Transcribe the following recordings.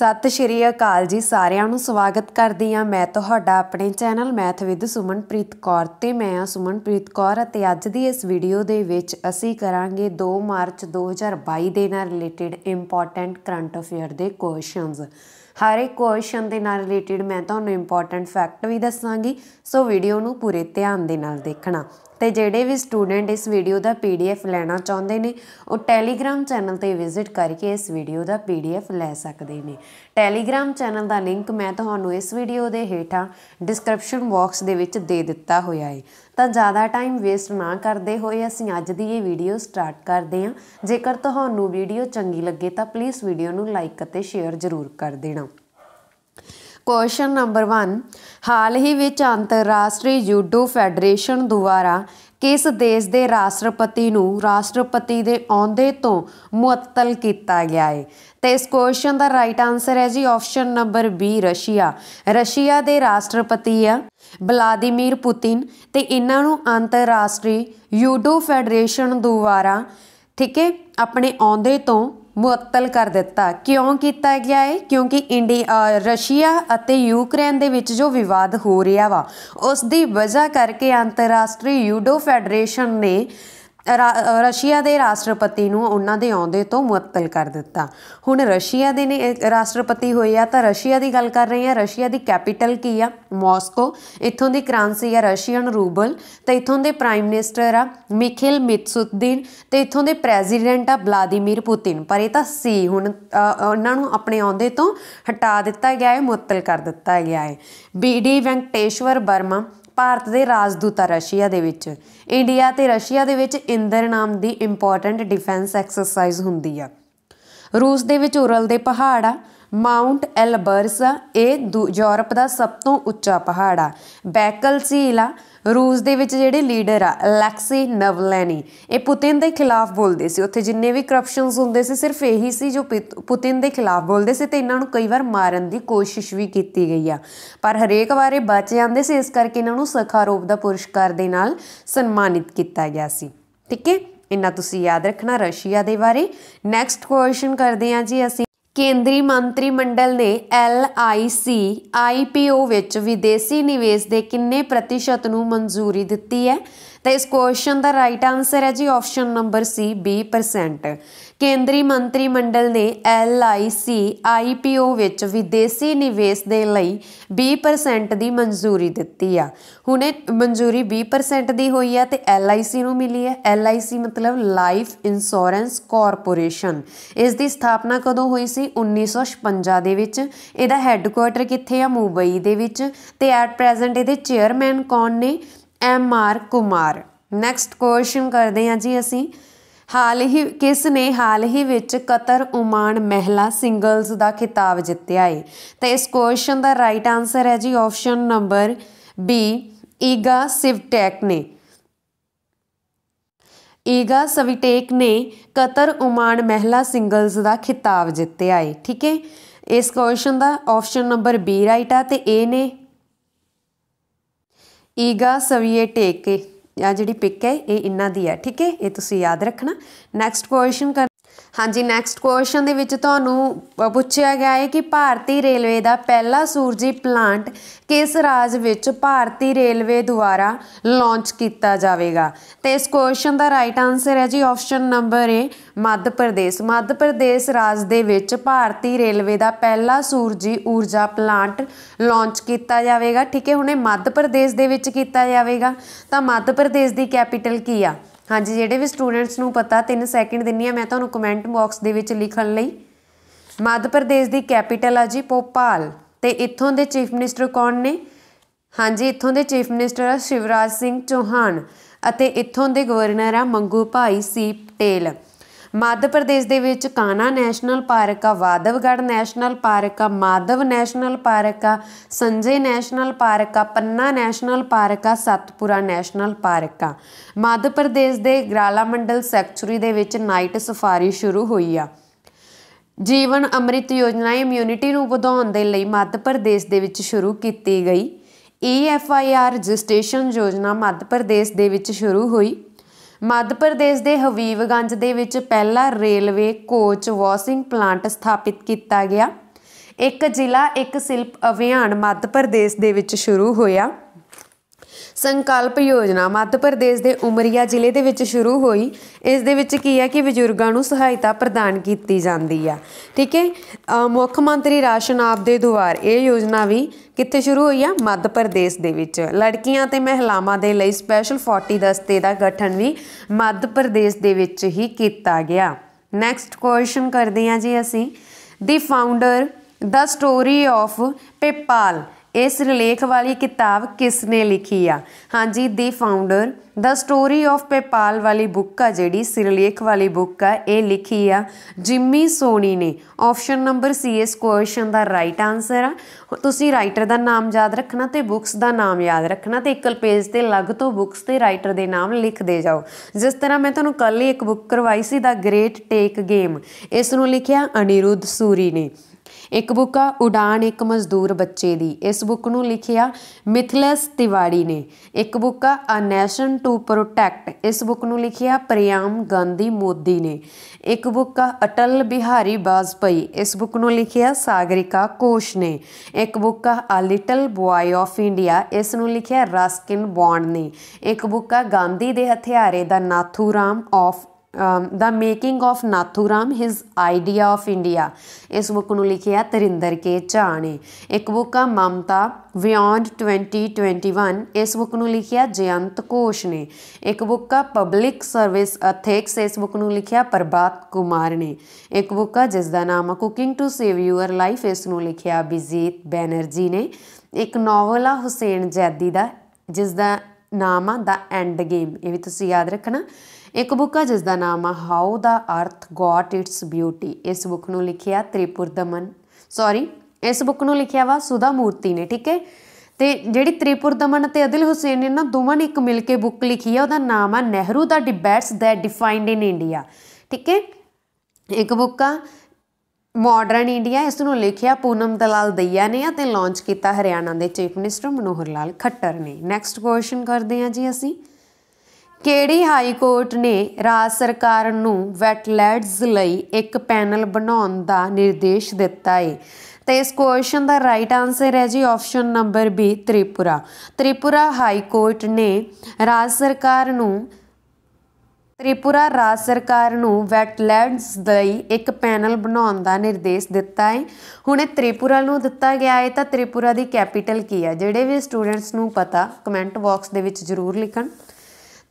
ਸਤਿ ਸ਼੍ਰੀ ਅਕਾਲ ਜੀ ਸਾਰਿਆਂ ਨੂੰ ਸਵਾਗਤ ਕਰਦੀ ਆ ਮੈਂ ਤੁਹਾਡਾ ਆਪਣੇ channel math with Sumanpreet Kaur ਤੇ ਮੈਂ ਆ ਸੁਮਨਪ੍ਰੀਤ ਕੌਰ ਅਤੇ ਅੱਜ ਦੀ ਇਸ ਵੀਡੀਓ ਦੇ ਵਿੱਚ ਅਸੀਂ ਕਰਾਂਗੇ 2 ਮਾਰਚ 2022 ਦੇ ਨਾਲ ਰਿਲੇਟਡ ਇੰਪੋਰਟੈਂਟ ਕਰੰਟ ਅਫੇਅਰ ਦੇ ਕੁਐਸਚਨਸ ਹਰ ਇੱਕ ਕੁਐਸਚਨ ਦੇ ਨਾਲ ਰਿਲੇਟਡ ਮੈਂ ਤੁਹਾਨੂੰ ਇੰਪੋਰਟੈਂਟ ਫੈਕਟ ਵੀ ਦੱਸਾਂਗੀ ਸੋ ਵੀਡੀਓ ਨੂੰ ਪੂਰੇ ਧਿਆਨ ਦੇ ਨਾਲ ਦੇਖਣਾ ਤੇ ਜਿਹੜੇ ਵੀ ਸਟੂਡੈਂਟ ਇਸ ਵੀਡੀਓ ਦਾ ਪੀਡੀਐਫ ਲੈਣਾ ਚਾਹੁੰਦੇ ਨੇ ਉਹ ਟੈਲੀਗ੍ਰam ਚੈਨਲ ਤੇ ਵਿਜ਼ਿਟ ਕਰਕੇ ਇਸ ਵੀਡੀਓ ਦਾ ਪੀਡੀਐਫ ਲੈ ਸਕਦੇ ਨੇ ਟੈਲੀਗ੍ਰam ਚੈਨਲ ਦਾ ਲਿੰਕ ਮੈਂ ਤੁਹਾਨੂੰ ਇਸ ਵੀਡੀਓ ਦੇ ਹੇਠਾਂ ਡਿਸਕ੍ਰਿਪਸ਼ਨ ਬਾਕਸ ਦੇ ਵਿੱਚ ਦੇ ਦਿੱਤਾ ਹੋਇਆ ਹੈ ਤਾਂ ਜ਼ਿਆਦਾ ਟਾਈਮ ਵੇਸਟ ਨਾ ਕਰਦੇ ਹੋਏ ਅਸੀਂ ਅੱਜ ਦੀ ਇਹ ਵੀਡੀਓ ਸਟਾਰਟ ਕਰਦੇ ਹਾਂ ਜੇਕਰ ਤੁਹਾਨੂੰ ਵੀਡੀਓ ਚੰਗੀ ਲੱਗੇ ਤਾਂ ਪਲੀਜ਼ ਵੀਡੀਓ ਨੂੰ ਲਾਈਕ ਅਤੇ ਸ਼ੇਅਰ ਜ਼ਰੂਰ ਕਰ ਦੇਣਾ ਕੁਐਸਚਨ ਨੰਬਰ 1 ਹਾਲ ਹੀ ਵਿੱਚ ਅੰਤਰਰਾਸ਼ਟਰੀ ਜੂਡੋ ਫੈਡਰੇਸ਼ਨ ਦੁਆਰਾ ਕਿਸ ਦੇਸ਼ ਦੇ ਰਾਸ਼ਟਰਪਤੀ ਨੂੰ ਰਾਸ਼ਟਰਪਤੀ ਦੇ ਆਉਂਦੇ ਤੋਂ ਮੁਅੱਤਲ ਕੀਤਾ ਗਿਆ ਹੈ ਤੇ ਇਸ ਕੁਐਸਚਨ ਦਾ ਰਾਈਟ ਆਨਸਰ ਹੈ ਜੀ option number B Russia Russia ਦੇ ਰਾਸ਼ਟਰਪਤੀ ਆ ਬਲਾਦੀਮੀਰ ਪੁਤਿਨ ਤੇ ਇਹਨਾਂ ਨੂੰ ਅੰਤਰਰਾਸ਼ਟਰੀ ਯੂਡੋ ਫੈਡਰੇਸ਼ਨ ਦੁਆਰਾ ਠੀਕ ਹੈ ਆਪਣੇ ਆਉਂਦੇ ਤੋਂ ਮੁਅੱਤਲ ਕਰ ਦਿੱਤਾ ਕਿਉਂ ਕੀਤਾ ਗਿਆ ਹੈ ਕਿਉਂਕਿ ਇੰਡੀਆ ਰਸ਼ੀਆ ਅਤੇ ਯੂਕਰੇਨ ਦੇ ਵਿੱਚ ਜੋ ਵਿਵਾਦ ਹੋ ਰਿਹਾ ਵਾ ਉਸ ਦੀ ਵਜ੍ਹਾ ਕਰਕੇ ਅੰਤਰਰਾਸ਼ਟਰੀ ਯੂਡੋ ਫੈਡਰੇਸ਼ਨ ਨੇ ਰਸ਼ੀਆ ਦੇ ਰਾਸ਼ਟਰਪਤੀ ਨੂੰ ਉਹਨਾਂ ਦੇ ਆਉਂਦੇ ਤੋਂ ਮੁਅੱਤਲ ਕਰ ਦਿੱਤਾ ਹੁਣ ਰਸ਼ੀਆ ਦੇ ਨੇ ਰਾਸ਼ਟਰਪਤੀ ਹੋਏ ਆ ਤਾਂ ਰਸ਼ੀਆ ਦੀ ਗੱਲ ਕਰ ਰਹੇ ਆ ਰਸ਼ੀਆ ਦੀ ਕੈਪੀਟਲ ਕੀ ਆ ਮਾਸਕੋ ਇੱਥੋਂ ਦੀ ਕਰੰਸੀ ਆ ਰਸ਼ੀਅਨ ਰੂਬਲ ਤੇ ਇੱਥੋਂ ਦੇ ਪ੍ਰਾਈਮ ਮਿਨਿਸਟਰ ਆ ਮਿਖੇਲ ਮਿਤਸੁਦਿਨ ਤੇ ਇੱਥੋਂ ਦੇ ਪ੍ਰੈਜ਼ੀਡੈਂਟ ਆ ਬਲਾਦੀਮੀਰ ਪੁਤਿਨ ਪਰ ਇਹ ਤਾਂ ਸੀ ਹੁਣ ਉਹਨਾਂ ਨੂੰ ਆਪਣੇ ਆਉਂਦੇ ਤੋਂ ਹਟਾ ਦਿੱਤਾ ਗਿਆ ਹੈ ਮੁਅੱਤਲ ਕਰ ਦਿੱਤਾ ਗਿਆ ਹੈ ਬੀਡੀ ਵੈਂਕਟੇਸ਼ਵਰ ਬਰਮਾ ਭਾਰਤ ਦੇ ਰਾਜਦੂਤਾ ਰਸ਼ੀਆ ਦੇ ਵਿੱਚ ਇੰਡੀਆ ਤੇ ਰਸ਼ੀਆ ਦੇ ਵਿੱਚ ਇੰਦਰ ਨਾਮ ਦੀ ਇੰਪੋਰਟੈਂਟ ਡਿਫੈਂਸ ਐਕਸਰਸਾਈਜ਼ ਹੁੰਦੀ ਆ ਰੂਸ ਦੇ ਵਿੱਚ ਉਰਲ ਦੇ ਪਹਾੜ ਆ ਮਾਉਂਟ ਐਲਬਰਸ ਇਹ ਯੂਰਪ ਦਾ ਸਭ ਤੋਂ ਉੱਚਾ ਪਹਾੜ ਆ ਬੈਕਲ ਝੀਲ ਆ ਰੂਸ ਦੇ ਵਿੱਚ ਜਿਹੜੇ ਲੀਡਰ ਆ ਅਲੈਕਸੀ ਨਵਲੈਨੀ ਇਹ ਪੁਤਿਨ ਦੇ ਖਿਲਾਫ ਬੋਲਦੇ ਸੀ ਉੱਥੇ ਜਿੰਨੇ ਵੀ ਕਰਪਸ਼ਨਸ ਹੁੰਦੇ ਸੀ ਸਿਰਫ ਇਹੀ ਸੀ ਜੋ ਪੁਤਿਨ ਦੇ ਖਿਲਾਫ ਬੋਲਦੇ ਸੀ ਤੇ ਇਹਨਾਂ ਨੂੰ ਕਈ ਵਾਰ ਮਾਰਨ ਦੀ ਕੋਸ਼ਿਸ਼ ਵੀ ਕੀਤੀ ਗਈ ਆ ਪਰ ਹਰੇਕ ਵਾਰੇ ਬਚ ਜਾਂਦੇ ਸੀ ਇਸ ਕਰਕੇ ਇਹਨਾਂ ਨੂੰ ਸਖਾਰੋਵ ਦਾ ਪੁਰਸਕਾਰ ਦੇ ਨਾਲ ਸਨਮਾਨਿਤ ਕੀਤਾ ਗਿਆ ਸੀ ਠੀਕ ਹੈ ਇੰਨਾ ਤੁਸੀਂ ਯਾਦ ਰੱਖਣਾ ਰਸ਼ੀਆ ਦੇ ਬਾਰੇ ਨੈਕਸਟ ਕੁਐਸਚਨ ਕਰਦੇ ਹਾਂ ਜੀ ਅਸੀਂ ਕੇਂਦਰੀ ਮੰਤਰੀ ਮੰਡਲ ਨੇ LIC IPO ਵਿੱਚ ਵਿਦੇਸ਼ੀ ਨਿਵੇਸ਼ ਦੇ ਕਿੰਨੇ ਪ੍ਰਤੀਸ਼ਤ ਨੂੰ ਮਨਜ਼ੂਰੀ ਦਿੱਤੀ ਹੈ ਤਾਂ ਇਸ ਕੁਐਸਚਨ ਦਾ ਰਾਈਟ ਆਨਸਰ ਹੈ ਜੀ ਆਪਸ਼ਨ ਨੰਬਰ C 20% ਕੇਂਦਰੀ ਮੰਤਰੀ ਮੰਡਲ ਨੇ LIC IPO ਵਿੱਚ ਵਿਦੇਸੀ ਨਿਵੇਸ਼ ਦੇ ਲਈ 20% ਦੀ ਮਨਜ਼ੂਰੀ ਦਿੱਤੀ ਆ ਹੁਣੇ ਮਨਜ਼ੂਰੀ 20% ਦੀ ਹੋਈ ਆ ਤੇ LIC ਨੂੰ ਮਿਲੀ ਹੈ LIC ਮਤਲਬ ਲਾਈਫ ਇੰਸ਼ੋਰੈਂਸ ਕਾਰਪੋਰੇਸ਼ਨ ਇਸ ਦੀ ਸਥਾਪਨਾ ਕਦੋਂ ਹੋਈ ਸੀ 1956 ਦੇ ਵਿੱਚ ਇਹਦਾ ਹੈੱਡਕੁਆਰਟਰ ਕਿੱਥੇ ਆ ਮੁੰਬਈ ਦੇ ਵਿੱਚ ਤੇ ਐਟ ਪ੍ਰੈਜ਼ੈਂਟ ਇਹਦੇ ਚੇਅਰਮੈਨ ਕੌਣ ਨੇ M R Kumar next question ਕਰਦੇ ਹਾਂ ਜੀ ਅਸੀਂ ਹਾਲ ਹੀ ਕਿਸ ਨੇ ਹਾਲ ਹੀ ਵਿੱਚ ਕਤਰ ਉਮਾਨ ਮਹਿਲਾ ਸਿੰਗਲਸ ਦਾ ਖਿਤਾਬ ਜਿੱਤਿਆ ਹੈ ਤਾਂ ਇਸ ਕੁਐਸਚਨ ਦਾ ਰਾਈਟ ਆਨਸਰ ਹੈ ਜੀ option number B Iga Swiatek ਨੇ ਈਗਾ ਸਵਿਟੇਕ ਨੇ ਕਤਰ ਉਮਾਨ ਮਹਿਲਾ ਸਿੰਗਲਸ ਦਾ ਖਿਤਾਬ ਜਿੱਤਿਆ ਹੈ ਠੀਕ ਹੈ ਇਸ ਕੁਐਸਚਨ ਦਾ ਆਪਸ਼ਨ ਨੰਬਰ ਬੀ ਰਾਈਟ ਆ ਤੇ ਏ ਨੇ ਈਗਾ ਟੇਕੇ ਆ ਜਿਹੜੀ ਪਿਕ ਹੈ ਇਹ ਇੰਨਾ ਦੀ ਹੈ ਠੀਕ ਹੈ ਇਹ ਤੁਸੀਂ ਯਾਦ ਰੱਖਣਾ ਨੈਕਸਟ ਕੁਐਸਚਨ ਹਾਂਜੀ ਨੈਕਸਟ ਕੁਐਸਚਨ ਦੇ ਵਿੱਚ ਤੁਹਾਨੂੰ ਪੁੱਛਿਆ ਗਿਆ ਹੈ ਕਿ ਭਾਰਤੀ ਰੇਲਵੇ ਦਾ ਪਹਿਲਾ ਸੂਰਜੀ ਪਲਾਂਟ ਕਿਸ ਰਾਜ ਵਿੱਚ ਭਾਰਤੀ ਰੇਲਵੇ ਦੁਆਰਾ ਲਾਂਚ ਕੀਤਾ ਜਾਵੇਗਾ ਤੇ ਇਸ ਕੁਐਸਚਨ ਦਾ ਰਾਈਟ ਆਨਸਰ ਹੈ ਜੀ option number A Madhya Pradesh Madhya Pradesh ਰਾਜ ਦੇ ਵਿੱਚ ਭਾਰਤੀ ਰੇਲਵੇ ਦਾ ਪਹਿਲਾ ਸੂਰਜੀ ਊਰਜਾ ਪਲਾਂਟ ਲਾਂਚ ਕੀਤਾ ਜਾਵੇਗਾ ਠੀਕ ਹੈ ਹੁਣੇ ਮੱਧ ਪ੍ਰਦੇਸ਼ ਦੇ ਵਿੱਚ ਕੀਤਾ ਜਾਵੇਗਾ ਤਾਂ ਮੱਧ ਪ੍ਰਦੇਸ਼ ਦੀ ਕੈਪੀਟਲ ਕੀ ਆ ਹਾਂਜੀ ਜਿਹੜੇ ਵੀ ਸਟੂਡੈਂਟਸ ਨੂੰ ਪਤਾ 3 ਸੈਕਿੰਡ ਦਿੰਨੀ ਆ ਮੈਂ ਤੁਹਾਨੂੰ ਕਮੈਂਟ ਬਾਕਸ ਦੇ ਵਿੱਚ ਲਿਖਣ ਲਈ ਮੱਧ ਪ੍ਰਦੇਸ਼ ਦੀ ਕੈਪੀਟਲ ਆ ਜੀ ਭੋਪਾਲ ਤੇ ਇੱਥੋਂ ਦੇ ਚੀਫ ਮਿਨਿਸਟਰ ਕੌਣ ਨੇ ਹਾਂਜੀ ਇੱਥੋਂ ਦੇ ਚੀਫ ਮਿਨਿਸਟਰ ਆ ਸ਼ਿਵਰਾਜ ਸਿੰਘ ਚੌਹਾਨ ਅਤੇ ਇੱਥੋਂ ਦੇ ਗਵਰਨਰ ਆ ਮੰਗੂ ਭਾਈ ਸੀ ਪਟੇਲ ਮੱਧ ਪ੍ਰਦੇਸ਼ ਦੇ ਵਿੱਚ ਕਾਨਾ ਨੈਸ਼ਨਲ ਪਾਰਕ ਆ ਵਾਦਵਗੜ ਨੈਸ਼ਨਲ ਪਾਰਕ ਆ ਮਾਧਵ ਨੈਸ਼ਨਲ ਪਾਰਕ ਆ ਸੰਜੇ ਨੈਸ਼ਨਲ ਪਾਰਕ ਆ ਪੰਨਾ ਨੈਸ਼ਨਲ ਪਾਰਕ ਆ ਸਤਪੁਰਾ ਨੈਸ਼ਨਲ ਪਾਰਕ ਆ ਮੱਧ ਪ੍ਰਦੇਸ਼ ਦੇ ਗਰਾਲਾ ਮੰਡਲ ਸੈਕਚਰੀ ਦੇ ਵਿੱਚ ਨਾਈਟ ਸਫਾਰੀ ਸ਼ੁਰੂ ਹੋਈ ਆ ਜੀਵਨ ਅੰਮ੍ਰਿਤ ਯੋਜਨਾ ਇਮਿਊਨਿਟੀ ਨੂੰ ਵਧਾਉਣ ਦੇ ਲਈ ਮੱਧ ਪ੍ਰਦੇਸ਼ ਦੇ ਵਿੱਚ ਸ਼ੁਰੂ ਕੀਤੀ ਗਈ ਏਐਫਆਈਆਰ ਰਜਿਸਟ੍ਰੇਸ਼ਨ ਯੋਜਨਾ ਮੱਧ ਪ੍ਰਦੇਸ਼ ਦੇ ਵਿੱਚ ਸ਼ੁਰੂ ਹੋਈ ਮੱਧ ਪ੍ਰਦੇਸ਼ ਦੇ ਹਵੀਵਗੰਜ ਦੇ ਵਿੱਚ ਪਹਿਲਾ ਰੇਲਵੇ ਕੋਚ ਵਾਸ਼ਿੰਗ ਪਲਾਂਟ ਸਥਾਪਿਤ ਕੀਤਾ ਗਿਆ ਇੱਕ ਜ਼ਿਲ੍ਹਾ ਇੱਕ ਸਿਲਪ ਅਭਿਆਨ ਮੱਧ ਪ੍ਰਦੇਸ਼ ਦੇ ਵਿੱਚ ਸ਼ੁਰੂ ਹੋਇਆ ਸੰਕਲਪ ਯੋਜਨਾ ਮੱਧ ਪ੍ਰਦੇਸ਼ ਦੇ ਉਮਰੀਆ ਜ਼ਿਲ੍ਹੇ ਦੇ ਵਿੱਚ ਸ਼ੁਰੂ ਹੋਈ ਇਸ ਦੇ ਵਿੱਚ ਕੀ ਹੈ ਕਿ ਬਜ਼ੁਰਗਾਂ ਨੂੰ ਸਹਾਇਤਾ ਪ੍ਰਦਾਨ ਕੀਤੀ ਜਾਂਦੀ ਆ ਠੀਕ ਹੈ ਮੁੱਖ ਮੰਤਰੀ ਰਾਸ਼ਨ ਆਪ ਦੇ ਦੁਆਰ ਇਹ ਯੋਜਨਾ ਵੀ ਕਿੱਥੇ ਸ਼ੁਰੂ ਹੋਈ ਆ ਮੱਧ ਪ੍ਰਦੇਸ਼ ਦੇ ਵਿੱਚ ਲੜਕੀਆਂ ਤੇ ਮਹਿਲਾਵਾਂ ਦੇ ਲਈ ਸਪੈਸ਼ਲ 40 ਦਸਤੇ ਦਾ ਗਠਨ ਵੀ ਮੱਧ ਪ੍ਰਦੇਸ਼ ਦੇ ਵਿੱਚ ਹੀ ਕੀਤਾ ਗਿਆ ਨੈਕਸਟ ਕੁਐਸਚਨ ਕਰਦੇ ਹਾਂ ਜੀ ਅਸੀਂ the founder the story of PayPal ਇਸ ਰਿਲੇਖ ਵਾਲੀ ਕਿਤਾਬ ਕਿਸ ਨੇ ਲਿਖੀ ਆ ਹਾਂਜੀ the founder the story of PayPal ਵਾਲੀ ਬੁੱਕ ਆ ਜਿਹੜੀ ਸਿਰਲੇਖ ਵਾਲੀ ਬੁੱਕ ਆ ਇਹ ਲਿਖੀ ਆ ਜਿਮੀ ਸੋਨੀ ਨੇ ਆਪਸ਼ਨ ਨੰਬਰ ਸੀ ਇਸ ਕੁਐਸਚਨ ਦਾ ਰਾਈਟ ਆਨਸਰ ਆ ਤੁਸੀਂ ਰਾਈਟਰ ਦਾ ਨਾਮ ਯਾਦ ਰੱਖਣਾ ਤੇ ਬੁੱਕਸ ਦਾ ਨਾਮ ਯਾਦ ਰੱਖਣਾ ਤੇ ਇੱਕਲ ਪੇਜ ਤੇ ਲੱਗ ਤੋਂ ਬੁੱਕਸ ਤੇ ਰਾਈਟਰ ਦੇ ਨਾਮ ਲਿਖ ਦੇ ਜਾਓ ਜਿਸ ਤਰ੍ਹਾਂ ਮੈਂ ਤੁਹਾਨੂੰ ਕੱਲ ਹੀ ਇੱਕ ਬੁੱਕ ਕਰਵਾਈ ਸੀ ਦਾ ਗ੍ਰੇਟ ਟੇਕ ਗੇਮ ਇਸ ਨੂੰ ਲਿਖਿਆ ਅਨਿਰੁੱਧ ਸੂਰੀ ਨੇ ਇੱਕ ਬੁੱਕ ਆ ਉਡਾਨ ਇੱਕ ਮਜ਼ਦੂਰ ਬੱਚੇ ਦੀ ਇਸ ਬੁੱਕ ਨੂੰ ਲਿਖਿਆ ਮਿਥਲਸ ਤਿਵਾੜੀ ਨੇ ਇੱਕ ਬੁੱਕ ਆ ਅ ਨੈਸ਼ਨ ਟੂ ਪ੍ਰੋਟੈਕਟ ਇਸ ਬੁੱਕ ਨੂੰ ਲਿਖਿਆ ਪ੍ਰਿਆਮ ਗਾਂਧੀ ਮੋਦੀ ਨੇ ਇੱਕ ਬੁੱਕ ਆ ਅਟਲ ਬਿਹਾਰੀ ਬਾਜਪਈ ਇਸ ਬੁੱਕ ਨੂੰ ਲਿਖਿਆ ਸਾਗਰਿਕਾ ਕੋਸ਼ ਨੇ ਇੱਕ ਬੁੱਕ ਆ a little boy of India ਇਸ ਨੂੰ ਲਿਖਿਆ ਰਸਕਿਨ ਬੌਂਡ ਨੇ ਇੱਕ ਬੁੱਕ ਆ ਗਾਂਧੀ ਦੇ ਹਥਿਆਰੇ ਦਾ Nathu Ram of um, The Making of Nathuram His Idea of India ਇਸ ਬੁੱਕ ਨੂੰ ਲਿਖਿਆ ਤਰਿੰਦਰ ਕੇ ਝਾ ਨੇ ਇੱਕ ਬੁੱਕ ਆ ਮਮਤਾ ਬਿਯੋਂਡ 2021 ਇਸ ਬੁੱਕ ਨੂੰ ਲਿਖਿਆ ਜਯੰਤ ਕੋਸ਼ ਨੇ ਇੱਕ ਬੁੱਕ ਆ ਪਬਲਿਕ ਸਰਵਿਸ ਅਥਿਕਸ ਇਸ ਬੁੱਕ ਨੂੰ ਲਿਖਿਆ ਪ੍ਰਭਾਤ ਕੁਮਾਰ ਨੇ ਇੱਕ ਬੁੱਕ ਆ ਜਿਸ ਦਾ ਨਾਮ ਆ cooking to save your life ਇਸ ਨੂੰ ਲਿਖਿਆ ਬਿਜੀਤ ਬੈਨਰਜੀ ਨੇ ਇੱਕ ਨੋਵਲ ਆ ਹੁਸੈਨ ਜੈਦੀ ਦਾ ਜਿਸ ਦਾ ਨਾਮ ਆ ਦਾ ਐਂਡ ਗੇਮ ਇਹ ਵੀ ਤੁਸੀਂ ਯਾਦ ਰੱਖਣਾ ਇੱਕ ਬੁੱਕ ਆ ਜਿਸ ਦਾ ਨਾਮ ਆ how the earth got its beauty ਇਸ ਬੁੱਕ ਨੂੰ ਲਿਖਿਆ ਤ੍ਰਿਪੁਰ ਦਮਨ ਸੌਰੀ ਇਸ ਬੁੱਕ ਨੂੰ ਲਿਖਿਆ ਵਾ ਸੁਦਾ ਮੂਰਤੀ ਨੇ ਠੀਕ ਹੈ ਤੇ ਜਿਹੜੀ ਤ੍ਰਿਪੁਰ ਦਮਨ ਤੇ ਅਦਿਲ ਹੁਸੈਨ ਨੇ ਨਾ ਦੋਵਾਂ ਨੇ ਇੱਕ ਮਿਲ ਕੇ ਬੁੱਕ ਲਿਖੀ ਆ ਉਹਦਾ ਨਾਮ ਆ Nehru the debates that defined in India ਠੀਕ ਹੈ ਇੱਕ ਬੁੱਕ ਆ ਮਾਡਰਨ ਇੰਡੀਆ ਇਸ ਨੂੰ ਲਿਖਿਆ ਪੂਨਮ ਦਲਾਲ ਦਈਆ ਨੇ ਤੇ ਲਾਂਚ ਕੀਤਾ ਹਰਿਆਣਾ ਦੇ ਚੀਫ ਮਿਨਿਸਟਰ ਮਨੋਹਰ ਲਾਲ ਖੱਟਰ ਨੇ ਨੈਕਸਟ ਕੁਐਸਚਨ ਕਰਦੇ ਹਾਂ ਜੀ ਅਸੀਂ ਕਿਹੜੀ ਹਾਈ ਕੋਰਟ ਨੇ ਰਾਜ ਸਰਕਾਰ ਨੂੰ ਵੈਟਲੈਂਡਸ ਲਈ ਇੱਕ ਪੈਨਲ ਬਣਾਉਣ ਦਾ ਨਿਰਦੇਸ਼ ਦਿੱਤਾ ਹੈ ਤੇ ਇਸ ਕੁਐਸਚਨ ਦਾ ਰਾਈਟ ਆਨਸਰ ਹੈ ਜੀ option number B Tripura Tripura high court ਨੇ ਰਾਜ ਸਰਕਾਰ ਨੂੰ ਤ੍ਰਿਪੁਰਾ ਰਾਜ ਸਰਕਾਰ ਨੂੰ ਵੈਟਲੈਂਡਸ ਲਈ ਇੱਕ ਪੈਨਲ ਬਣਾਉਣ ਦਾ ਨਿਰਦੇਸ਼ ਦਿੱਤਾ ਹੈ ਹੁਣ ਇਹ ਤ੍ਰਿਪੁਰਾ ਨੂੰ ਦਿੱਤਾ ਗਿਆ ਹੈ ਤਾਂ ਤ੍ਰਿਪੁਰਾ ਦੀ ਕੈਪੀਟਲ ਕੀ ਹੈ ਜਿਹੜੇ ਵੀ ਸਟੂਡੈਂਟਸ ਨੂੰ ਪਤਾ ਕਮੈਂਟ ਬਾਕਸ ਦੇ ਵਿੱਚ ਜ਼ਰੂਰ ਲਿਖਣ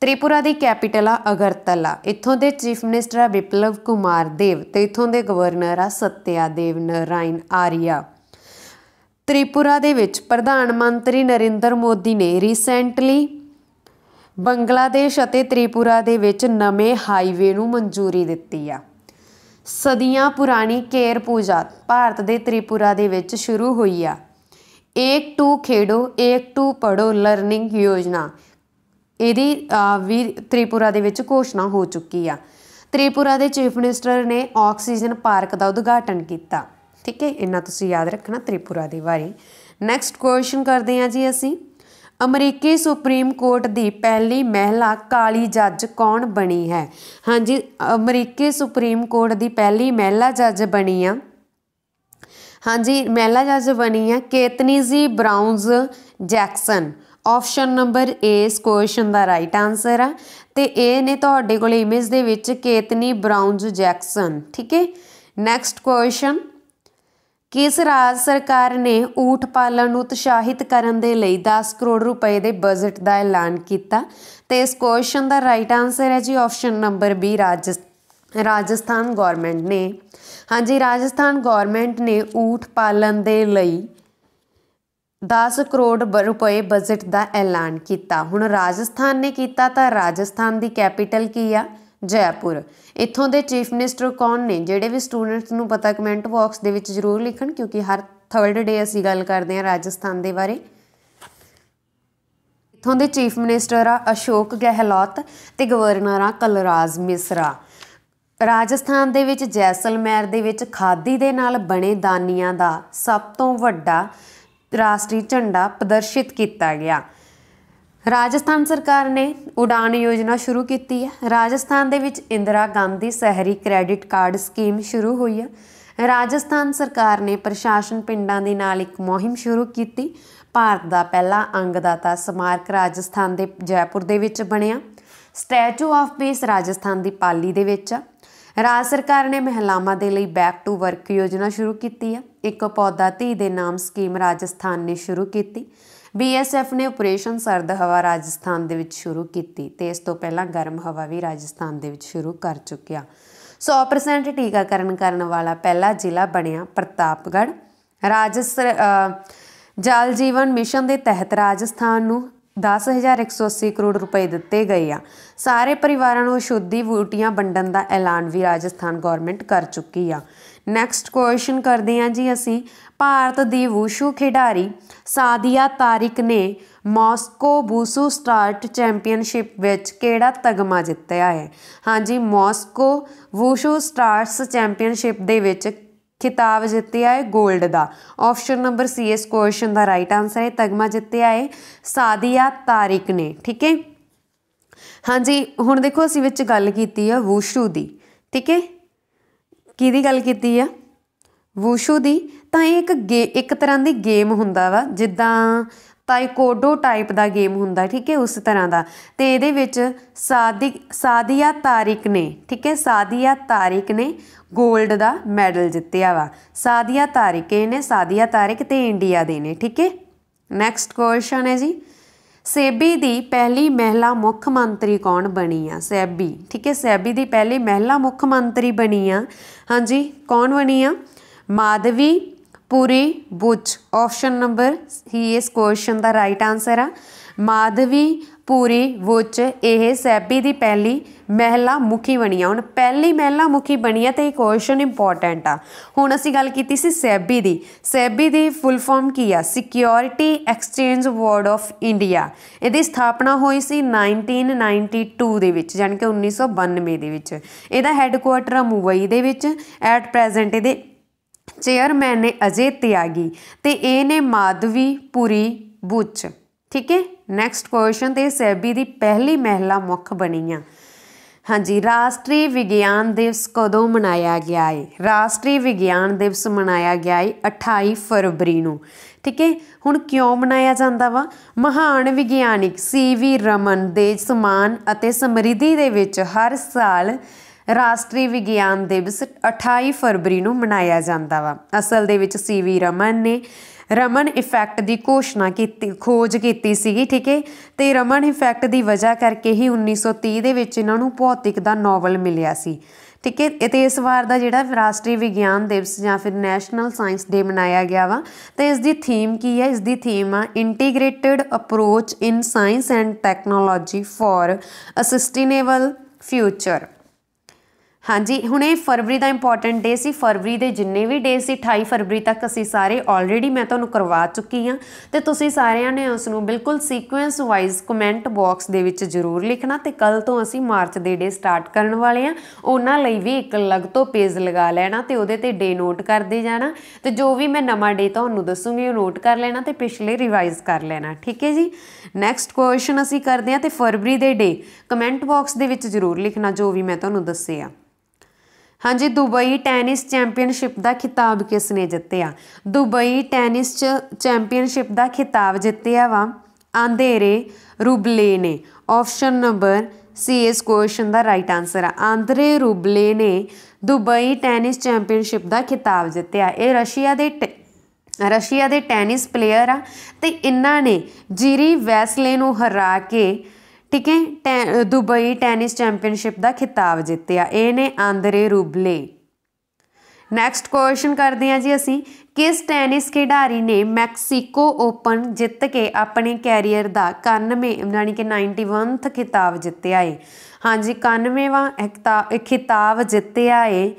ਤ੍ਰਿਪੁਰਾ ਦੀ ਕੈਪੀਟਲ ਆ ਅਗਰਤਲਾ ਇੱਥੋਂ ਦੇ ਚੀਫ ਮਿਨਿਸਟਰ ਆ ਵਿਪਲਵ ਕੁਮਾਰ ਦੇਵ ਤੇ ਇੱਥੋਂ ਦੇ ਗਵਰਨਰ ਆ ਸਤਿਆ ਦੇਵ ਨਰਾਇਣ ਆਰੀਆ ਤ੍ਰਿਪੁਰਾ ਦੇ ਵਿੱਚ ਪ੍ਰਧਾਨ ਮੰਤਰੀ ਨਰਿੰਦਰ ਮੋਦੀ ਨੇ ਰੀਸੈਂਟਲੀ ਬੰਗਲਾਦੇਸ਼ ਅਤੇ ਤ੍ਰਿਪੁਰਾ ਦੇ ਵਿੱਚ ਨਵੇਂ ਹਾਈਵੇ ਨੂੰ ਮਨਜ਼ੂਰੀ ਦਿੱਤੀ ਆ ਸਦੀਆਂ ਪੁਰਾਣੀ ਕੇਰ ਪੂਜਾ ਭਾਰਤ ਦੇ ਤ੍ਰਿਪੁਰਾ ਦੇ ਵਿੱਚ ਸ਼ੁਰੂ ਹੋਈ ਆ ਏਕ ਟੂ ਖੇਡੋ ਏਕ ਟੂ ਪੜੋ ਲਰਨਿੰਗ ਯੋਜਨਾ ਇਹਦੀ ਵੀ ਤ੍ਰਿਪੁਰਾ ਦੇ ਵਿੱਚ ਘੋਸ਼ਣਾ ਹੋ ਚੁੱਕੀ ਆ ਤ੍ਰਿਪੁਰਾ ਦੇ ਚੀਫ ਮਿਨਿਸਟਰ ਨੇ ਆਕਸੀਜਨ ਪਾਰਕ ਦਾ ਉਦਘਾਟਨ ਕੀਤਾ ਠੀਕ ਹੈ ਇਹਨਾਂ ਤੁਸੀਂ ਯਾਦ ਰੱਖਣਾ ਤ੍ਰਿਪੁਰਾ ਦੇ ਬਾਰੇ ਨੈਕਸਟ ਕੁਐਸਚਨ ਕਰਦੇ ਹਾਂ ਜੀ ਅਸੀਂ ਅਮਰੀਕੀ ਸੁਪਰੀਮ ਕੋਰਟ ਦੀ ਪਹਿਲੀ ਮਹਿਲਾ ਕਾਲੀ ਜੱਜ ਕੌਣ ਬਣੀ ਹੈ ਹਾਂਜੀ ਅਮਰੀਕੀ ਸੁਪਰੀਮ ਕੋਰਟ ਦੀ ਪਹਿਲੀ ਮਹਿਲਾ ਜੱਜ ਬਣੀ ਆ ਹਾਂਜੀ ਮਹਿਲਾ ਜੱਜ ਬਣੀ ਆ Ketanji Brown Jackson option number A ਇਸ ਕੁਐਸਚਨ ਦਾ ਰਾਈਟ ਆਨਸਰ ਆ ਤੇ ਇਹ ਨੇ ਤੁਹਾਡੇ ਕੋਲ ਇਮੇਜ ਦੇ ਵਿੱਚ ਕੇਤਨੀ ਬਰਾਊਨਜ਼ ਜੈਕਸਨ ਠੀਕ ਹੈ ਨੈਕਸਟ ਕੁਐਸਚਨ ਕਿਸ ਰਾਜ ਸਰਕਾਰ ਨੇ ਊਠ ਪਾਲਣ ਨੂੰ ਉਤਸ਼ਾਹਿਤ ਕਰਨ ਦੇ ਲਈ 10 ਕਰੋੜ ਰੁਪਏ ਦੇ ਬਜਟ ਦਾ ਐਲਾਨ ਕੀਤਾ ਤੇ ਇਸ ਕੁਐਸਚਨ ਦਾ ਰਾਈਟ ਆਨਸਰ ਹੈ ਜੀ ਆਪਸ਼ਨ ਨੰਬਰ B ਰਾਜ ਰਾਜਸਥਾਨ ਗਵਰਨਮੈਂਟ ਨੇ ਹਾਂਜੀ ਰਾਜਸਥਾਨ ਗਵਰਨਮੈਂਟ ਨੇ ਊਠ ਪਾਲਣ ਦੇ ਲਈ 10 ਕਰੋੜ ਰੁਪਏ ਬਜਟ ਦਾ ਐਲਾਨ ਕੀਤਾ ਹੁਣ ਰਾਜਸਥਾਨ ਨੇ ਕੀਤਾ ਤਾਂ ਰਾਜਸਥਾਨ ਦੀ ਕੈਪੀਟਲ ਕੀ ਆ ਜੈਪੁਰ ਇੱਥੋਂ ਦੇ ਚੀਫ ਮਿਨਿਸਟਰ ਕੌਣ ਨੇ ਜਿਹੜੇ ਵੀ ਸਟੂਡੈਂਟਸ ਨੂੰ ਪਤਾ ਕਮੈਂਟ ਬਾਕਸ ਦੇ ਵਿੱਚ ਜ਼ਰੂਰ ਲਿਖਣ ਕਿਉਂਕਿ ਹਰ ਥਰਡ ਡੇ ਅਸੀਂ ਗੱਲ ਕਰਦੇ ਹਾਂ ਰਾਜਸਥਾਨ ਦੇ ਬਾਰੇ ਇੱਥੋਂ ਦੇ ਚੀਫ ਮਿਨਿਸਟਰ ਆ ਅਸ਼ੋਕ ਗਹਿਲੋਤ ਤੇ ਗਵਰਨਰ ਆ ਕਲਰਾਜ ਮਿਸਰਾ ਰਾਜਸਥਾਨ ਦੇ ਵਿੱਚ ਜੈਸਲਮੇਰ ਦੇ ਵਿੱਚ ਖਾਦੀ ਦੇ ਨਾਲ ਬਣੇ ਦਾਨੀਆਂ ਦਾ ਸਭ ਤੋਂ ਵੱਡਾ ਰਾਸ਼ਟਰੀ ਝੰਡਾ ਪ੍ਰਦਰਸ਼ਿਤ ਕੀਤਾ ਗਿਆ ਰਾਜਸਥਾਨ ਸਰਕਾਰ ਨੇ ਉਡਾਨ ਯੋਜਨਾ ਸ਼ੁਰੂ ਕੀਤੀ ਹੈ ਰਾਜਸਥਾਨ ਦੇ ਵਿੱਚ ਇੰਦਰਾ ਗਾਂਧੀ ਸ਼ਹਿਰੀ ਕ੍ਰੈਡਿਟ ਕਾਰਡ ਸਕੀਮ ਸ਼ੁਰੂ ਹੋਈ ਹੈ ਰਾਜਸਥਾਨ ਸਰਕਾਰ ਨੇ ਪ੍ਰਸ਼ਾਸਨ ਪਿੰਡਾਂ ਦੇ ਨਾਲ ਇੱਕ ਮੁਹਿੰਮ ਸ਼ੁਰੂ ਕੀਤੀ ਭਾਰਤ ਦਾ ਪਹਿਲਾ ਅੰਗਦਾਤਾ ਸਮਾਰਕ ਰਾਜਸਥਾਨ ਦੇ ਜੈਪੁਰ ਦੇ ਵਿੱਚ ਬਣਿਆ ਸਟੈਚੂ ਆਫ ਪੀਸ ਰਾਜਸਥਾਨ ਦੀ ਪਾਲੀ ਦੇ ਵਿੱਚ ਹੈ ਰਾਜ ਸਰਕਾਰ ਨੇ ਮਹਿਲਾਵਾਂ ਦੇ ਲਈ ਬੈਕ ਟੂ ਵਰਕ ਯੋਜਨਾ ਸ਼ੁਰੂ ਕੀਤੀ ਹੈ ਇੱਕ ਪੌਦਾ ਧੀ ਦੇ ਨਾਮ ਸਕੀਮ ਰਾਜਸਥਾਨ ਨੇ ਸ਼ੁਰੂ ਕੀਤੀ ਬੀਐਸਐਫ ਨੇ ਆਪਰੇਸ਼ਨ ਸਰਦ ਹਵਾ ਰਾਜਸਥਾਨ ਦੇ ਵਿੱਚ ਸ਼ੁਰੂ ਕੀਤੀ ਤੇ ਇਸ ਤੋਂ ਪਹਿਲਾਂ ਗਰਮ ਹਵਾ ਵੀ ਰਾਜਸਥਾਨ ਦੇ ਵਿੱਚ ਸ਼ੁਰੂ ਕਰ ਚੁੱਕਿਆ 100% ਟੀਕਾਕਰਨ ਕਰਨ ਵਾਲਾ ਪਹਿਲਾ ਜ਼ਿਲ੍ਹਾ ਬਣਿਆ ਪ੍ਰਤਾਪਗੜ੍ਹ ਰਾਜਸ ਜਲ ਜੀਵਨ ਮਿਸ਼ਨ ਦੇ ਤਹਿਤ ਰਾਜਸਥਾਨ ਨੂੰ 10180 ਕਰੋੜ ਰੁਪਏ ਦਿੱਤੇ ਗਏ ਆ ਸਾਰੇ ਪਰਿਵਾਰਾਂ ਨੂੰ ਸ਼ੁੱਧੀ ਬੂਟੀਆਂ ਵੰਡਣ ਦਾ ਐਲਾਨ ਵੀ ਰਾਜਸਥਾਨ ਗਵਰਨਮੈਂਟ ਕਰ ਚੁੱਕੀ ਆ ਨੈਕਸਟ ਕੁਐਸਚਨ ਕਰਦੇ ਹਾਂ ਜੀ ਅਸੀਂ ਭਾਰਤ ਦੀ ਵੂਸ਼ੂ ਖਿਡਾਰੀ ਸਾਦੀਆ ਤਾਰਿਕ ਨੇ ਮਾਸਕੋ ਵੂਸ਼ੂ ਸਟਾਰਟ ਚੈਂਪੀਅਨਸ਼ਿਪ ਵਿੱਚ ਕਿਹੜਾ ਤਗਮਾ ਜਿੱਤਿਆ ਹੈ ਹਾਂਜੀ ਮਾਸਕੋ ਵੂਸ਼ੂ ਸਟਾਰਟਸ ਚੈਂਪੀਅਨਸ਼ਿਪ ਦੇ ਵਿੱਚ ਖਿਤਾਬ ਜਿੱਤਿਆ ਹੈ 골ਡ ਦਾ ਆਪਸ਼ਨ ਨੰਬਰ ਸੀ ਇਸ ਕੁਐਸਚਨ ਦਾ ਰਾਈਟ ਆਨਸਰ ਹੈ ਤਗਮਾ ਜਿੱਤਿਆ ਹੈ ਸਾਦੀਆ ਤਾਰਿਕ ਨੇ ਠੀਕ ਹੈ ਹਾਂਜੀ ਹੁਣ ਦੇਖੋ ਅਸੀਂ ਵਿੱਚ ਗੱਲ ਕੀਤੀ ਆ ਵੂਸ਼ੂ ਦੀ ਠੀਕ ਹੈ ਕਿਹਦੀ ਗੱਲ ਕੀਤੀ ਆ ਵੂਸ਼ੂ ਦੀ ਤਾਂ ਇਹ ਇੱਕ ਇੱਕ ਤਰ੍ਹਾਂ ਦੀ ਗੇਮ ਹੁੰਦਾ ਵਾ ਜਿੱਦਾਂ ਤਾਈਕੋਡੋ ਟਾਈਪ ਦਾ ਗੇਮ ਹੁੰਦਾ ਠੀਕ ਹੈ ਉਸ ਤਰ੍ਹਾਂ ਦਾ ਤੇ ਇਹਦੇ ਵਿੱਚ ਸਾਦੀ ਸਾਦੀਆ ਤਾਰਿਕ ਨੇ ਠੀਕ ਹੈ ਸਾਦੀਆ ਤਾਰਿਕ ਨੇ ਗੋਲਡ ਦਾ ਮੈਡਲ ਜਿੱਤਿਆ ਵਾ ਸਾਦੀਆ ਤਾਰਿਕ ਨੇ ਸਾਦੀਆ ਤਾਰਿਕ ਤੇ ਇੰਡੀਆ ਦੇ ਨੇ ਠੀਕ ਹੈ ਨੈਕਸਟ ਕੁਐਸਚਨ ਹੈ ਜੀ ਸੇਬੀ ਦੀ ਪਹਿਲੀ ਮਹਿਲਾ ਮੁੱਖ ਮੰਤਰੀ ਕੌਣ ਬਣੀ ਆ ਸੇਬੀ ਠੀਕ ਹੈ ਸੇਬੀ ਦੀ ਪਹਿਲੀ ਮਹਿਲਾ ਮੁੱਖ ਮੰਤਰੀ ਬਣੀ ਆ ਹਾਂਜੀ ਕੌਣ ਬਣੀ ਆ ਮਾਧਵੀ ਪੂਰੀ ਬੁੱਚ ਆਪਸ਼ਨ ਨੰਬਰ ਹੀ ਇਸ ਕੁਐਸਚਨ ਦਾ ਰਾਈਟ ਆਨਸਰ ਆ ਮਾਧਵੀ ਪੂਰੀ ਵਿੱਚ ਇਹ ਸੈਬੀ ਦੀ ਪਹਿਲੀ ਮਹਿਲਾ ਮੁਖੀ ਬਣੀ ਆ ਹੁਣ ਪਹਿਲੀ ਮਹਿਲਾ ਮੁਖੀ ਬਣੀ ਆ ਤੇ ਇਹ ਕੁਐਸਚਨ ਇੰਪੋਰਟੈਂਟ ਆ ਹੁਣ ਅਸੀਂ ਗੱਲ ਕੀਤੀ ਸੀ ਸੈਬੀ ਦੀ ਸੈਬੀ ਦੀ ਫੁੱਲ ਫਾਰਮ ਕੀ ਆ security exchange board of India ਇਹਦੀ ਸਥਾਪਨਾ ਹੋਈ ਸੀ 1992 ਦੇ ਵਿੱਚ ਜਾਨ ਕਿ 1992 ਦੇ ਵਿੱਚ ਇਹਦਾ ਹੈੱਡਕੁਆਟਰ ਆ ਮੁੰਬਈ ਦੇ ਵਿੱਚ ਐਟ ਪ੍ਰੈਜ਼ੈਂਟ ਇਹਦੇ ਚੇਅਰਮੈਨ ਨੇ ਅਜੇ ਤਿਆਗੀ ਤੇ ਇਹ ਨੇ ਮਾਧਵੀ ਪੂਰੀ ਬੁੱਚ ਠੀਕ ਹੈ ਨੈਕਸਟ ਕੁਐਸਚਨ ਤੇ ਸੈਬੀ ਦੀ ਪਹਿਲੀ ਮਹਿਲਾ ਮੁੱਖ ਬਣੀ ਆ ਹਾਂਜੀ ਰਾਸ਼ਟਰੀ ਵਿਗਿਆਨ ਦਿਵਸ ਕਦੋਂ ਮਨਾਇਆ ਗਿਆ ਹੈ ਰਾਸ਼ਟਰੀ ਵਿਗਿਆਨ ਦਿਵਸ ਮਨਾਇਆ ਗਿਆ ਹੈ 28 ਫਰਵਰੀ ਨੂੰ ਠੀਕ ਹੈ ਹੁਣ ਕਿਉਂ ਮਨਾਇਆ ਜਾਂਦਾ ਵਾ ਮਹਾਨ ਵਿਗਿਆਨਿਕ ਸੀ ਵੀ ਰਮਨ ਦੇ ਸਮਾਨ ਅਤੇ ਸਮਰਿੱਧੀ ਦੇ ਵਿੱਚ ਹਰ ਸਾਲ ਰਾਸ਼ਟਰੀ ਵਿਗਿਆਨ ਦਿਵਸ 28 ਫਰਵਰੀ ਨੂੰ ਮਨਾਇਆ ਜਾਂਦਾ ਵਾ ਅਸਲ ਦੇ ਵਿੱਚ ਸੀ ਵੀ ਰਮਨ ਨੇ ਰਮਨ ਇਫੈਕਟ ਦੀ ਘੋਸ਼ਣਾ ਕੀਤੀ ਖੋਜ ਕੀਤੀ ਸੀਗੀ ਠੀਕ ਹੈ ਤੇ ਰਮਨ ਇਫੈਕਟ ਦੀ ਵਜ੍ਹਾ ਕਰਕੇ ਹੀ 1930 ਦੇ ਵਿੱਚ ਇਹਨਾਂ ਨੂੰ ਭੌਤਿਕ ਦਾ ਨੋਬਲ ਮਿਲਿਆ ਸੀ ਠੀਕ ਹੈ ਤੇ ਇਸ ਵਾਰ ਦਾ ਜਿਹੜਾ ਰਾਸ਼ਟਰੀ ਵਿਗਿਆਨ ਦਿਵਸ ਜਾਂ ਫਿਰ ਨੈਸ਼ਨਲ ਸਾਇੰਸ ਡੇ ਮਨਾਇਆ ਗਿਆ ਵਾ ਤੇ ਇਸ ਦੀ ਥੀਮ ਕੀ ਹੈ ਇਸ ਦੀ ਥੀਮ ਆ integrated approach in science and technology for a sustainable future ਹਾਂਜੀ ਹੁਣ ਇਹ ਫਰਵਰੀ ਦਾ ਇੰਪੋਰਟੈਂਟ ਡੇ ਸੀ ਫਰਵਰੀ ਦੇ ਜਿੰਨੇ ਵੀ ਡੇ ਸੀ 28 ਫਰਵਰੀ ਤੱਕ ਅਸੀਂ ਸਾਰੇ ਆਲਰੇਡੀ ਮੈਂ ਤੁਹਾਨੂੰ ਕਰਵਾ ਚੁੱਕੀ ਹਾਂ ਤੇ ਤੁਸੀਂ ਸਾਰਿਆਂ ਨੇ ਉਸ ਨੂੰ ਬਿਲਕੁਲ ਸੀਕੁਐਂਸ ਵਾਈਜ਼ ਕਮੈਂਟ ਬਾਕਸ ਦੇ ਵਿੱਚ ਜ਼ਰੂਰ ਲਿਖਣਾ ਤੇ ਕੱਲ ਤੋਂ ਅਸੀਂ ਮਾਰਚ ਦੇ ਡੇ ਸਟਾਰਟ ਕਰਨ ਵਾਲੇ ਆ ਉਹਨਾਂ ਲਈ ਵੀ ਇੱਕ ਅਲੱਗ ਤੋਂ ਪੇਜ ਲਗਾ ਲੈਣਾ ਤੇ ਉਹਦੇ ਤੇ ਡੇ ਨੋਟ ਕਰਦੇ ਜਾਣਾ ਤੇ ਜੋ ਵੀ ਮੈਂ ਨਵਾਂ ਡੇ ਤੁਹਾਨੂੰ ਦੱਸੂਗੀ ਉਹ ਨੋਟ ਕਰ ਲੈਣਾ ਤੇ ਪਿਛਲੇ ਰਿਵਾਈਜ਼ ਕਰ ਲੈਣਾ ਠੀਕ ਹੈ ਜੀ ਨੈਕਸਟ ਕੁਐਸਚਨ ਅਸੀਂ ਕਰਦੇ ਆ ਤੇ ਫਰਵਰੀ ਦੇ ਡੇ ਕਮੈਂਟ ਬਾਕਸ ਦੇ ਵਿੱਚ ਜ਼ਰੂਰ ਲਿਖਣਾ ਜੋ ਵੀ ਮੈਂ ਤੁਹਾਨੂੰ ਦੱਸਿਆ ਹਾਂਜੀ ਦੁਬਈ ਟੈਨਿਸ ਚੈਂਪੀਅਨਸ਼ਿਪ ਦਾ ਖਿਤਾਬ ਕਿਸ ਨੇ ਜਿੱਤਿਆ ਦੁਬਈ ਟੈਨਿਸ ਚ ਚੈਂਪੀਅਨਸ਼ਿਪ ਦਾ ਖਿਤਾਬ ਜਿੱਤਿਆ ਵਾ ਆਂਧੇਰੇ ਰੂਬਲੇ ਨੇ ਆਪਸ਼ਨ ਨੰਬਰ ਸੀ ਇਸ ਕੁਐਸਚਨ ਦਾ ਰਾਈਟ ਆਨਸਰ ਆ ਆਂਧਰੇ ਰੂਬਲੇ ਨੇ ਦੁਬਈ ਟੈਨਿਸ ਚੈਂਪੀਅਨਸ਼ਿਪ ਦਾ ਖਿਤਾਬ ਜਿੱਤਿਆ ਇਹ ਰਸ਼ੀਆ ਦੇ ਰਸ਼ੀਆ ਦੇ ਟੈਨਿਸ ਪਲੇਅਰ ਆ ਤੇ ਇਹਨਾਂ ਨੇ ਜੀਰੀ ਵੈਸਲੇ ਨੂੰ ਹਰਾ ਕੇ ਠੀਕ ਹੈ ਦੁਬਈ ਟੈਨਿਸ ਚੈਂਪੀਅਨਸ਼ਿਪ ਦਾ ਖਿਤਾਬ ਜਿੱਤਿਆ ਇਹ ਨੇ ਆਂਦਰੇ ਰੂਬਲੇ ਨੈਕਸਟ ਕੁਐਸਚਨ ਕਰਦੇ ਹਾਂ ਜੀ ਅਸੀਂ ਕਿਸ ਟੈਨਿਸ ਖਿਡਾਰੀ ਨੇ ਮੈਕਸੀਕੋ ਓਪਨ ਜਿੱਤ ਕੇ ਆਪਣੇ ਕੈਰੀਅਰ ਦਾ 91 ਯਾਨੀ ਕਿ 91th ਖਿਤਾਬ ਜਿੱਤਿਆ ਏ ਹਾਂਜੀ 91ਵਾਂ ਖਿਤਾਬ ਜਿੱਤਿਆ ਏ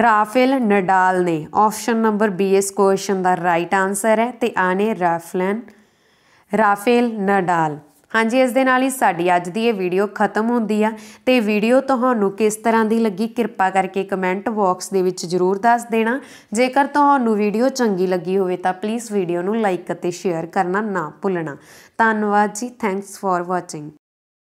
ਰਾਫੇਲ ਨਡਾਲ ਨੇ ਆਪਸ਼ਨ ਨੰਬਰ ਬੀ ਇਸ ਕੁਐਸਚਨ ਦਾ ਰਾਈਟ ਆਨਸਰ ਹੈ ਤੇ ਆਨੇ ਰਾਫਲਨ ਰਾਫੇਲ ਨਡਾਲ ਹਾਂਜੀ ਇਸ ਦੇ ਨਾਲ ਹੀ ਸਾਡੀ ਅੱਜ ਦੀ ਇਹ ਵੀਡੀਓ ਖਤਮ ਹੁੰਦੀ ਆ ਤੇ ਵੀਡੀਓ ਤੁਹਾਨੂੰ ਕਿਸ ਤਰ੍ਹਾਂ ਦੀ ਲੱਗੀ ਕਿਰਪਾ ਕਰਕੇ ਕਮੈਂਟ ਬਾਕਸ ਦੇ ਵਿੱਚ ਜਰੂਰ ਦੱਸ ਦੇਣਾ ਜੇਕਰ ਤੁਹਾਨੂੰ ਵੀਡੀਓ ਚੰਗੀ ਲੱਗੀ ਹੋਵੇ ਤਾਂ ਪਲੀਜ਼ ਵੀਡੀਓ ਨੂੰ ਲਾਈਕ ਅਤੇ ਸ਼ੇਅਰ ਕਰਨਾ ਨਾ ਭੁੱਲਣਾ ਧੰਨਵਾਦ ਜੀ ਥੈਂਕਸ ਫਾਰ ਵਾਚਿੰਗ